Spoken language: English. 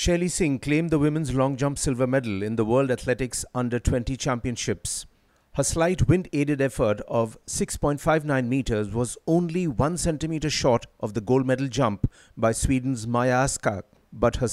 Shelly Singh claimed the women's long jump silver medal in the World Athletics Under 20 Championships. Her slight wind aided effort of 6.59 meters was only one centimeter short of the gold medal jump by Sweden's Maya Askak, but her